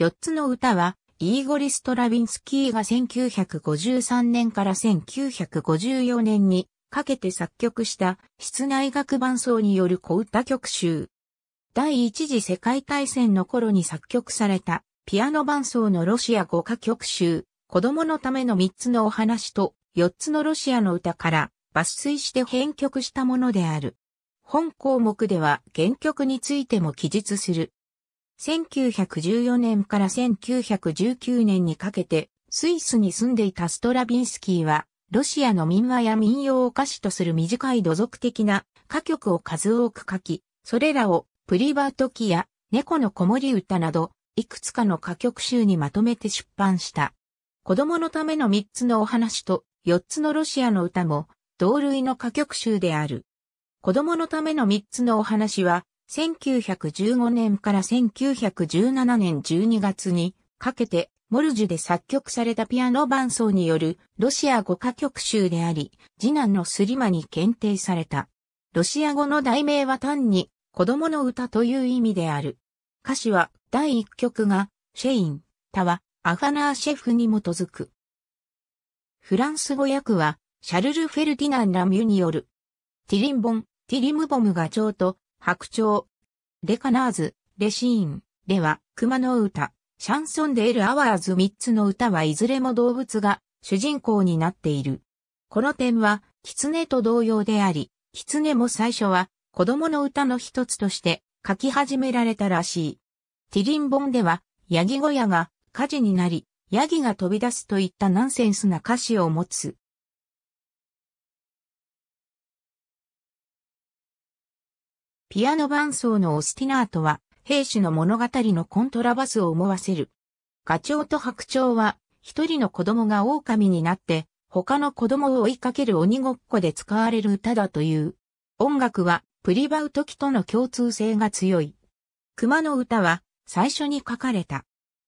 4つの歌は、イーゴリ・ストラビンスキーが1953年から1954年にかけて作曲した室内楽伴奏による小歌曲集。第一次世界大戦の頃に作曲されたピアノ伴奏のロシア語歌曲集、子供のための3つのお話と4つのロシアの歌から抜粋して編曲したものである。本項目では原曲についても記述する。1914年から1919年にかけて、スイスに住んでいたストラビンスキーは、ロシアの民話や民謡を歌詞とする短い土俗的な歌曲を数多く書き、それらをプリバートキや猫の子守歌など、いくつかの歌曲集にまとめて出版した。子供のための3つのお話と4つのロシアの歌も同類の歌曲集である。子供のための3つのお話は1915年から1917年12月にかけてモルジュで作曲されたピアノ伴奏によるロシア語歌曲集であり、次男のスリマに検定された。ロシア語の題名は単に子供の歌という意味である。歌詞は第1曲がシェイン、タワ、アファナーシェフに基づく。フランス語訳はシャルル・フェルディナン・ラミュによる。ティリンボン、ティリムボムが蝶と白鳥、レカナーズ、レシーン、では、熊の歌、シャンソンデエルアワーズ3つの歌はいずれも動物が主人公になっている。この点は、狐と同様であり、狐も最初は子供の歌の一つとして書き始められたらしい。ティリンボンでは、ヤギ小屋が火事になり、ヤギが飛び出すといったナンセンスな歌詞を持つ。ピアノ伴奏のオスティナートは、兵士の物語のコントラバスを思わせる。ガチョウと白鳥は、一人の子供が狼になって、他の子供を追いかける鬼ごっこで使われる歌だという。音楽は、プリバウトキとの共通性が強い。熊の歌は、最初に書かれた。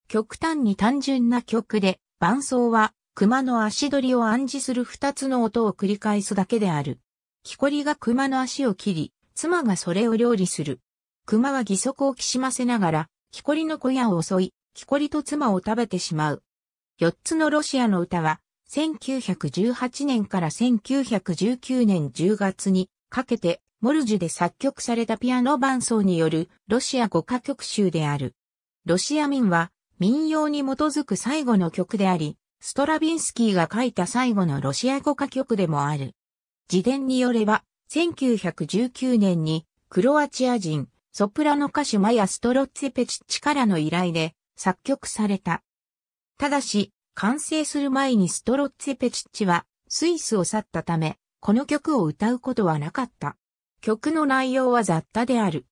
極端に単純な曲で、伴奏は、熊の足取りを暗示する二つの音を繰り返すだけである。木こりが熊の足を切り、妻がそれを料理する。熊は義足をきしませながら、木こりの小屋を襲い、木こりと妻を食べてしまう。四つのロシアの歌は、1918年から1919年10月にかけて、モルジュで作曲されたピアノ伴奏によるロシア語歌曲集である。ロシア民は民謡に基づく最後の曲であり、ストラビンスキーが書いた最後のロシア語歌曲でもある。自伝によれば、1919年にクロアチア人ソプラノ歌手マヤ・ストロッツェペチッチからの依頼で作曲された。ただし、完成する前にストロッツェペチッチはスイスを去ったため、この曲を歌うことはなかった。曲の内容は雑多である。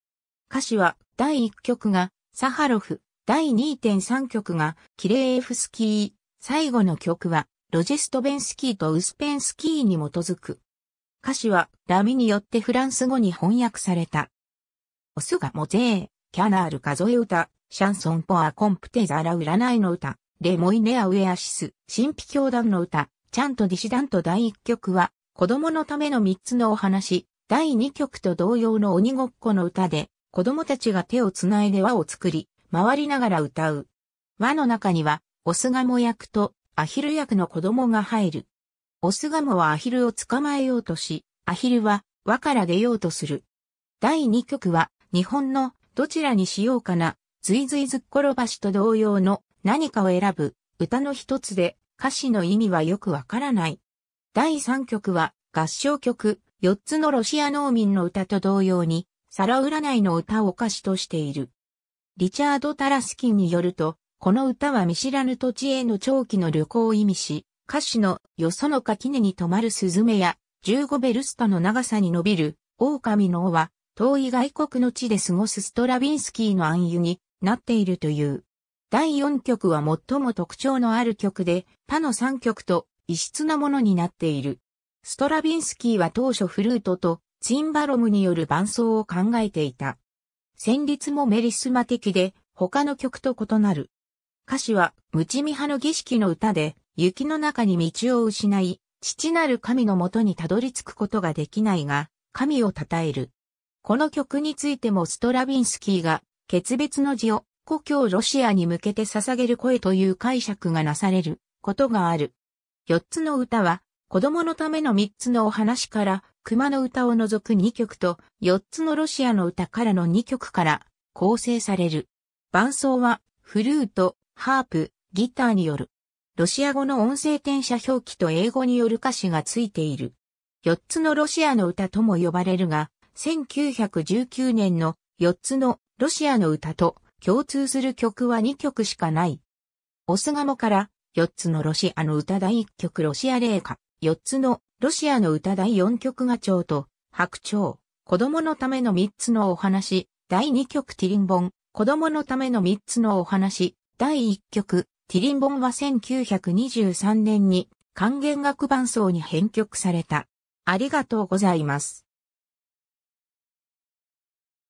歌詞は第1曲がサハロフ、第2.3曲がキレーエフスキー、最後の曲はロジェストベンスキーとウスペンスキーに基づく。歌詞はラミによってフランス語に翻訳された。オスがモゼー、キャナール数え歌、シャンソンポアコンプテザラ占いの歌、レモイネアウエアシス、神秘教団の歌、ちゃんとディシダント第1曲は、子供のための3つのお話、第2曲と同様の鬼ごっこの歌で、子供たちが手をつないで輪を作り、回りながら歌う。輪の中には、オスガモ役とアヒル役の子供が入る。オスガモはアヒルを捕まえようとし、アヒルは輪から出ようとする。第2曲は日本のどちらにしようかな、ずいずいずっろばしと同様の何かを選ぶ歌の一つで歌詞の意味はよくわからない。第3曲は合唱曲4つのロシア農民の歌と同様に皿占いの歌を歌詞としている。リチャード・タラスキンによると、この歌は見知らぬ土地への長期の旅行を意味し、歌詞のよその垣根に止まるスズメや、15ベルストの長さに伸びる、狼の尾は、遠い外国の地で過ごすストラビンスキーの暗湯になっているという。第4曲は最も特徴のある曲で、他の3曲と異質なものになっている。ストラビンスキーは当初フルートとチンバロムによる伴奏を考えていた。旋律もメリスマ的で他の曲と異なる。歌詞はムチミ派の儀式の歌で雪の中に道を失い、父なる神のもとにたどり着くことができないが、神を称える。この曲についてもストラビンスキーが、決別の字を故郷ロシアに向けて捧げる声という解釈がなされることがある。4つの歌は、子供のための3つのお話から、熊の歌を除く2曲と、4つのロシアの歌からの2曲から構成される。伴奏は、フルート、ハープ、ギターによる。ロシア語の音声転写表記と英語による歌詞がついている。4つのロシアの歌とも呼ばれるが、1919年の4つのロシアの歌と共通する曲は2曲しかない。オスガモから4つのロシアの歌第1曲ロシア霊歌、4つのロシアの歌第4曲が蝶と白鳥、子供のための3つのお話、第2曲ティリンボン、子供のための3つのお話、第1曲、ティリンボンは1923年に管弦楽伴奏に編曲された。ありがとうございます。